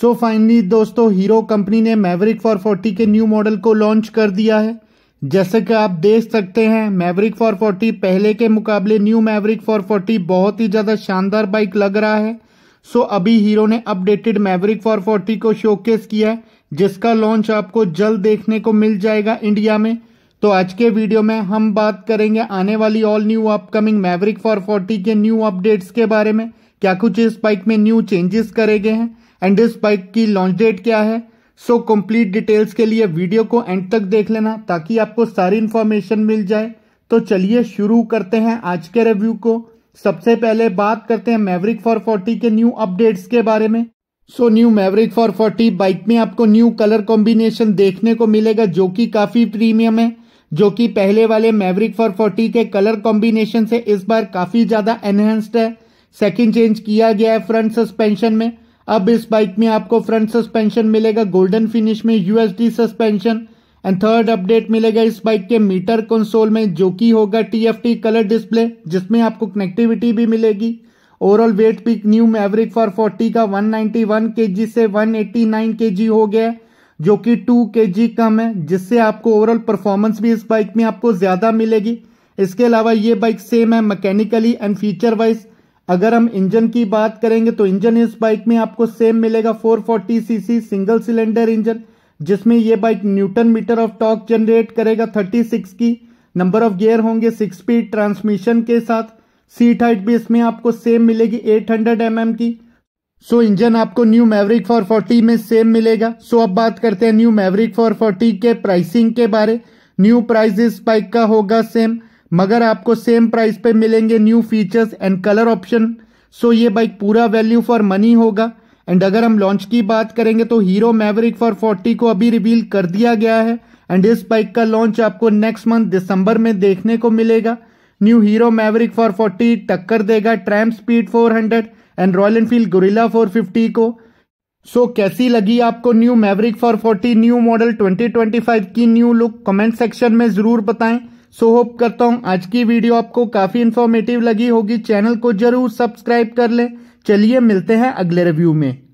सो so finally दोस्तों Hero company ने Maverick 440 के न्यू मॉडल को लॉन्च कर दिया है जैसे कि आप देख सकते हैं मैवरिक 440 पहले के मुकाबले न्यू मैवरिक 440 बहुत ही ज़्यादा शानदार बाइक लग रहा है सो so अभी हीरो ने अपडेटेड मैवरिक 440 को शोकेस किया है जिसका लॉन्च आपको जल्द देखने को मिल जाएगा इंडिया में तो आज के वीडियो में हम बात करेंगे आने वाली ऑल न्यू अपकमिंग मैवरिक 440 के न्यू अपडेट्स के बारे में क्या कुछ इस बाइक में न्यू चेंजेस करे गए हैं एंड इस बाइक की लॉन्च डेट क्या है सो कंप्लीट डिटेल्स के लिए वीडियो को एंड तक देख लेना ताकि आपको सारी इन्फॉर्मेशन मिल जाए तो चलिए शुरू करते हैं आज के रिव्यू को सबसे पहले बात करते हैं मैवरिक फॉर फोर्टी के न्यू अपडेट्स के बारे में so new Maverick four forty bike में आपको न्यू कलर कॉम्बिनेशन देखने को मिलेगा जो कि काफी प्रीमियम है जो कि पहले वाले मैवरिक फॉर फोर्टी के कलर कॉम्बिनेशन से इस बार काफी ज्यादा एनहेंस्ड है सेकेंड चेंज किया गया है फ्रंट सस्पेंशन में अब इस बाइक में आपको फ्रंट सस्पेंशन मिलेगा गोल्डन फिनिश में USD suspension and third update मिलेगा इस बाइक के मीटर कंसोल में जो कि होगा टीएफटी कलर डिस्प्ले जिसमें आपको कनेक्टिविटी भी मिलेगी ओवरऑल वेट पिक न्यू मैवरिक फॉर 40 का 191 केजी से 189 केजी हो गया जो कि 2 केजी कम है जिससे आपको ओवरऑल परफॉर्मेंस भी इस बाइक में आपको ज़्यादा मिलेगी इसके अलावा ये बाइक सेम है मैकेनिकली एंड फीचर वाइज अगर हम इंजन की बात करेंगे तो इंजन इस बाइक में आपको सेम मिलेगा 440 सीसी सिंगल सिलेंडर इंजन जिसमें यह bike newton metre of torque generate करेगा 36 की नंबर ऑफ गियर होंगे सिक्स स्पीड ट्रांसमिशन के साथ सीट हाइट भी इसमें आपको सेम मिलेगी 800 हंड्रेड mm की सो so, इंजन आपको न्यू मैवरिक 440 में सेम मिलेगा सो so, अब बात करते हैं न्यू मैवरिक 440 के प्राइसिंग के बारे न्यू प्राइस इस बाइक का होगा सेम मगर आपको सेम प्राइस पे मिलेंगे new features and colour option so ये बाइक पूरा वैल्यू फॉर मनी होगा एंड अगर हम लॉन्च की बात करेंगे तो हीरो मैवरिक फॉर फोर्टी को अभी रिवील कर दिया गया है एंड इस बाइक का लॉन्च आपको नेक्स्ट मंथ दिसंबर में देखने को मिलेगा new Hero Maverick four forty टक्कर देगा Triumph Speed four hundred and Royal Enfield Guerrilla four fifty को सो so, कैसी लगी आपको new Maverick four forty new model twenty twenty five की न्यू लुक कमेंट सेक्शन में जरूर बताएं सो होप करता हूँ आज की वीडियो आपको काफी इन्फॉर्मेटिव लगी होगी चैनल को जरूर सब्सक्राइब कर लें चलिए मिलते हैं अगले रिव्यू में